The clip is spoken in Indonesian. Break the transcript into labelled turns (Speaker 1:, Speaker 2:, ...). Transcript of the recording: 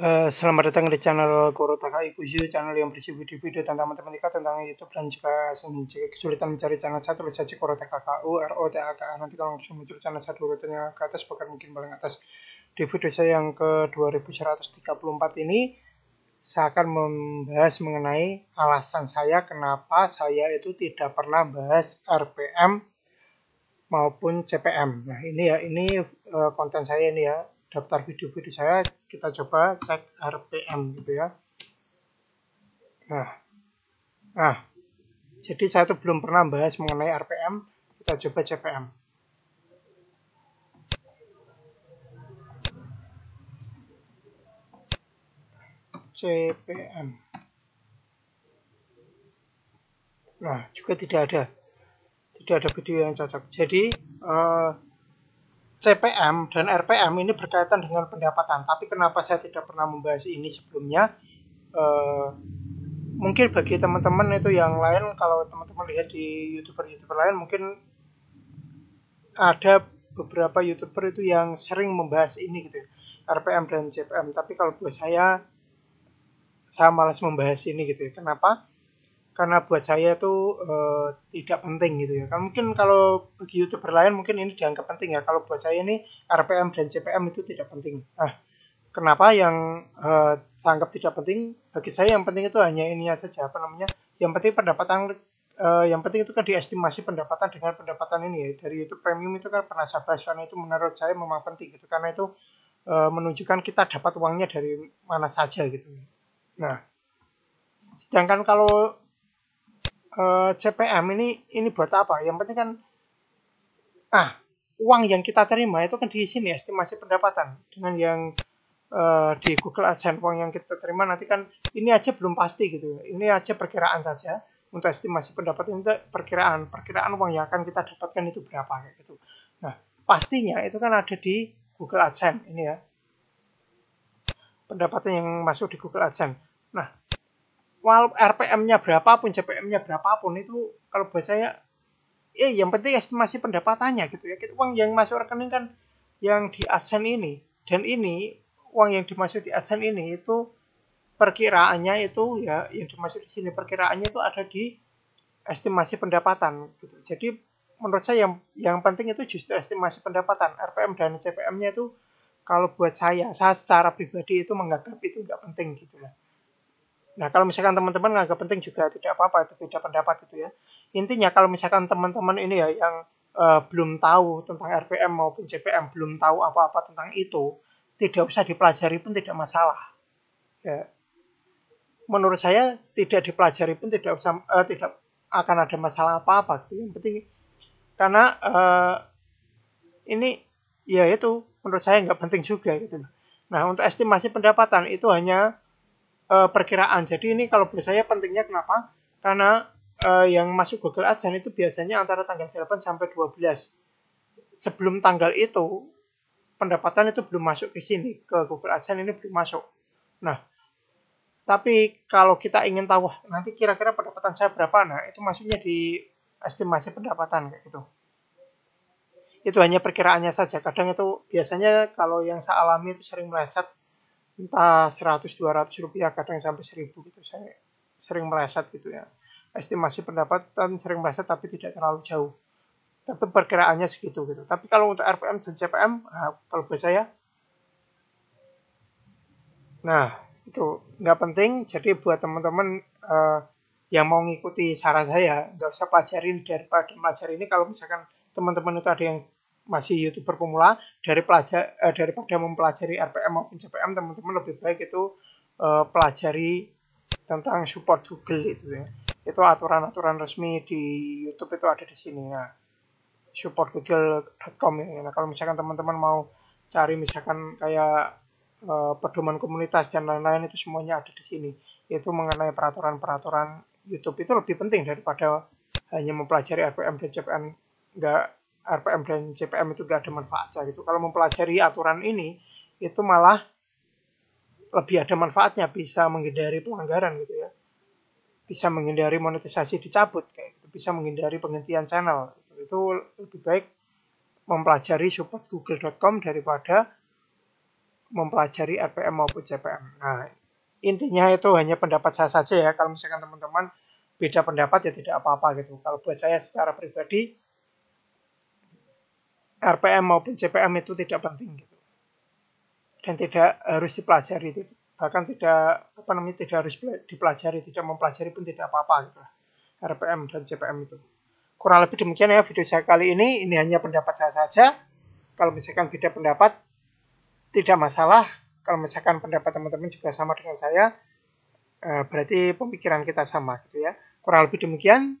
Speaker 1: Uh, selamat datang di channel Kurotaka Ikuju, channel yang berisi video-video tentang matematika, tentang YouTube, dan juga jika kesulitan mencari channel saya, tulis saja Kurotaka KU, r Nanti kalau langsung muncul channel satu urutannya ke atas, bahkan mungkin paling atas. Di video saya yang ke 2134 ini, saya akan membahas mengenai alasan saya kenapa saya itu tidak pernah bahas RPM maupun CPM. Nah ini ya, ini uh, konten saya ini ya, daftar video-video saya kita coba cek RPM gitu ya nah nah jadi saya tuh belum pernah bahas mengenai RPM kita coba CPM CPM nah juga tidak ada tidak ada video yang cocok jadi uh, CPM dan RPM ini berkaitan dengan pendapatan, tapi kenapa saya tidak pernah membahas ini sebelumnya? Uh, mungkin bagi teman-teman itu yang lain, kalau teman-teman lihat di youtuber-youtuber lain, mungkin ada beberapa youtuber itu yang sering membahas ini gitu, ya, RPM dan CPM. Tapi kalau buat saya, saya malas membahas ini gitu. Ya. Kenapa? karena buat saya itu uh, tidak penting gitu ya. Kan mungkin kalau bagi youtuber lain mungkin ini dianggap penting ya. Kalau buat saya ini RPM dan CPM itu tidak penting. Nah, kenapa yang uh, saya anggap tidak penting? Bagi saya yang penting itu hanya ini saja apa namanya? Yang penting pendapatan uh, yang penting itu kan diestimasi pendapatan dengan pendapatan ini ya. Dari YouTube Premium itu kan pernah saya bahas karena itu menurut saya memang penting gitu. Karena itu uh, menunjukkan kita dapat uangnya dari mana saja gitu. Nah, sedangkan kalau Eh, CPM ini ini buat apa? Yang penting kan ah uang yang kita terima itu kan di sini estimasi pendapatan dengan yang uh, di Google AdSense uang yang kita terima nanti kan ini aja belum pasti gitu. Ini aja perkiraan saja untuk estimasi pendapatan itu perkiraan perkiraan uang yang akan kita dapatkan itu berapa kayak gitu. Nah pastinya itu kan ada di Google AdSense ini ya pendapatan yang masuk di Google AdSense. Nah walau RPM-nya berapapun, CPM-nya berapapun itu kalau buat saya eh yang penting estimasi pendapatannya gitu ya. Uang yang masuk rekening kan yang di asen ini dan ini uang yang dimasuk di asen ini itu perkiraannya itu ya yang dimasuk di sini perkiraannya itu ada di estimasi pendapatan gitu. Jadi menurut saya yang yang penting itu justru estimasi pendapatan RPM dan CPM-nya itu kalau buat saya saya secara pribadi itu menganggap itu nggak penting gitu lah. Nah, kalau misalkan teman-teman nggak penting juga tidak apa-apa, itu beda pendapat gitu ya. Intinya kalau misalkan teman-teman ini ya yang uh, belum tahu tentang RPM maupun CPM, belum tahu apa-apa tentang itu, tidak usah dipelajari pun tidak masalah. Ya. Menurut saya tidak dipelajari pun tidak usah uh, tidak akan ada masalah apa-apa gitu. Yang penting karena uh, ini ya itu menurut saya nggak penting juga gitu. Nah, untuk estimasi pendapatan itu hanya uh, perkiraan. Jadi ini kalau menurut saya pentingnya kenapa? Karena uh, yang masuk Google Adsense itu biasanya antara tanggal 8 sampai 12. Sebelum tanggal itu pendapatan itu belum masuk ke sini ke Google Adsense ini belum masuk. Nah, tapi kalau kita ingin tahu nanti kira-kira pendapatan saya berapa, nah itu masuknya di estimasi pendapatan kayak gitu. Itu hanya perkiraannya saja. Kadang itu biasanya kalau yang saya alami itu sering meleset entah 100-200 rupiah kadang sampai 1000 gitu saya sering meleset gitu ya estimasi pendapatan sering meleset tapi tidak terlalu jauh tapi perkiraannya segitu gitu tapi kalau untuk RPM dan CPM nah, kalau buat saya nah itu nggak penting jadi buat teman-teman uh, yang mau ngikuti saran saya nggak usah pelajarin daripada pelajar ini kalau misalkan teman-teman itu ada yang masih youtuber pemula dari pelajar eh, daripada mempelajari RPM maupun CPM teman-teman lebih baik itu eh, pelajari tentang support Google itu ya itu aturan-aturan resmi di YouTube itu ada di sini ya support google.com ya nah, kalau misalkan teman-teman mau cari misalkan kayak eh, pedoman komunitas dan lain-lain itu semuanya ada di sini itu mengenai peraturan-peraturan YouTube itu lebih penting daripada hanya mempelajari RPM dan CPM nggak RPM dan CPM itu tidak ada manfaatnya gitu. Kalau mempelajari aturan ini itu malah lebih ada manfaatnya bisa menghindari pelanggaran gitu ya. Bisa menghindari monetisasi dicabut kayak gitu. Bisa menghindari penghentian channel. Gitu. Itu lebih baik mempelajari support google.com daripada mempelajari RPM maupun CPM. Nah, intinya itu hanya pendapat saya saja ya. Kalau misalkan teman-teman beda pendapat ya tidak apa-apa gitu. Kalau buat saya secara pribadi RPM maupun CPM itu tidak penting gitu dan tidak harus dipelajari bahkan tidak apa namanya tidak harus dipelajari tidak mempelajari pun tidak apa-apa gitu RPM dan CPM itu kurang lebih demikian ya video saya kali ini ini hanya pendapat saya saja kalau misalkan beda pendapat tidak masalah kalau misalkan pendapat teman-teman juga sama dengan saya eh, berarti pemikiran kita sama gitu ya kurang lebih demikian